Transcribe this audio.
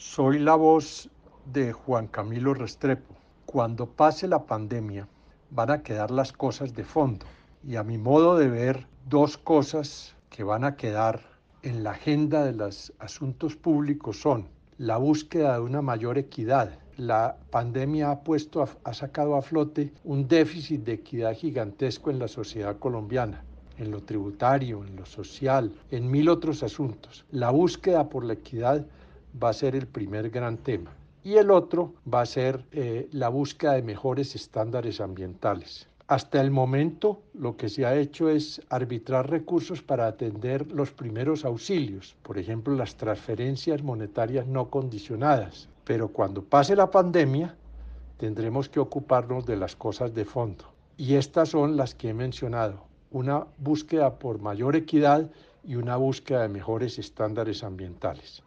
Soy la voz de Juan Camilo Restrepo. Cuando pase la pandemia van a quedar las cosas de fondo y a mi modo de ver dos cosas que van a quedar en la agenda de los asuntos públicos son la búsqueda de una mayor equidad. La pandemia ha, puesto, ha sacado a flote un déficit de equidad gigantesco en la sociedad colombiana en lo tributario, en lo social, en mil otros asuntos. La búsqueda por la equidad va a ser el primer gran tema. Y el otro va a ser eh, la búsqueda de mejores estándares ambientales. Hasta el momento lo que se ha hecho es arbitrar recursos para atender los primeros auxilios, por ejemplo las transferencias monetarias no condicionadas. Pero cuando pase la pandemia tendremos que ocuparnos de las cosas de fondo. Y estas son las que he mencionado. Una búsqueda por mayor equidad y una búsqueda de mejores estándares ambientales.